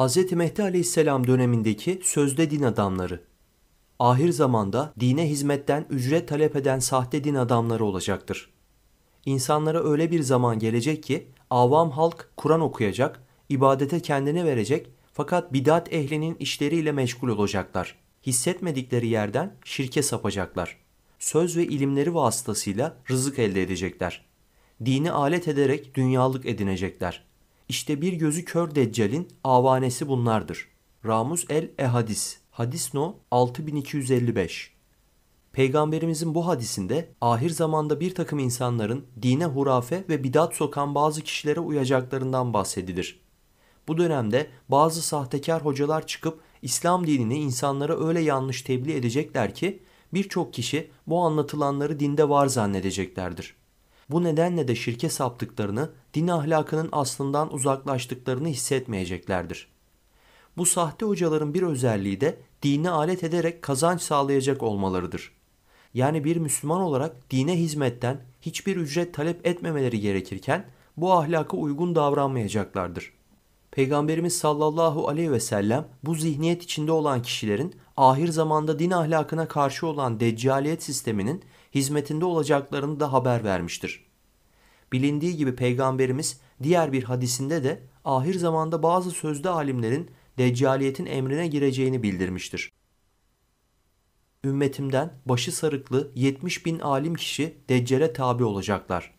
Hz. Mehdi aleyhisselam dönemindeki sözde din adamları. Ahir zamanda dine hizmetten ücret talep eden sahte din adamları olacaktır. İnsanlara öyle bir zaman gelecek ki avam halk Kur'an okuyacak, ibadete kendini verecek fakat bidat ehlinin işleriyle meşgul olacaklar. Hissetmedikleri yerden şirke sapacaklar. Söz ve ilimleri vasıtasıyla rızık elde edecekler. Dini alet ederek dünyalık edinecekler.'' İşte bir gözü kör Deccal'in avanesi bunlardır. Ramuz el Ehadis. Hadis no 6255. Peygamberimizin bu hadisinde ahir zamanda bir takım insanların dine hurafe ve bidat sokan bazı kişilere uyacaklarından bahsedilir. Bu dönemde bazı sahtekar hocalar çıkıp İslam dinini insanlara öyle yanlış tebliğ edecekler ki birçok kişi bu anlatılanları dinde var zannedeceklerdir. Bu nedenle de şirke saptıklarını, din ahlakının aslından uzaklaştıklarını hissetmeyeceklerdir. Bu sahte hocaların bir özelliği de dine alet ederek kazanç sağlayacak olmalarıdır. Yani bir Müslüman olarak dine hizmetten hiçbir ücret talep etmemeleri gerekirken bu ahlaka uygun davranmayacaklardır. Peygamberimiz sallallahu aleyhi ve sellem bu zihniyet içinde olan kişilerin ahir zamanda din ahlakına karşı olan deccaliyet sisteminin hizmetinde olacaklarını da haber vermiştir. Bilindiği gibi peygamberimiz diğer bir hadisinde de ahir zamanda bazı sözde alimlerin deccaliyetin emrine gireceğini bildirmiştir. Ümmetimden başı sarıklı 70 bin alim kişi deccale tabi olacaklar.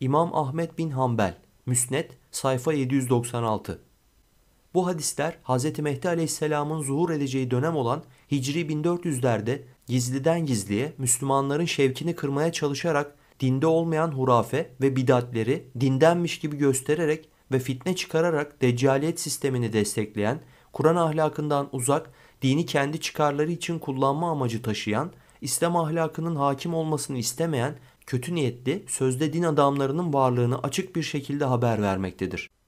İmam Ahmet bin Hanbel, Müsnet, sayfa 796. Bu hadisler Hz. Mehdi Aleyhisselam'ın zuhur edeceği dönem olan Hicri 1400'lerde gizliden gizliye Müslümanların şevkini kırmaya çalışarak dinde olmayan hurafe ve bidatleri dindenmiş gibi göstererek ve fitne çıkararak deccaliyet sistemini destekleyen, Kur'an ahlakından uzak, dini kendi çıkarları için kullanma amacı taşıyan, İslam ahlakının hakim olmasını istemeyen kötü niyetli sözde din adamlarının varlığını açık bir şekilde haber vermektedir.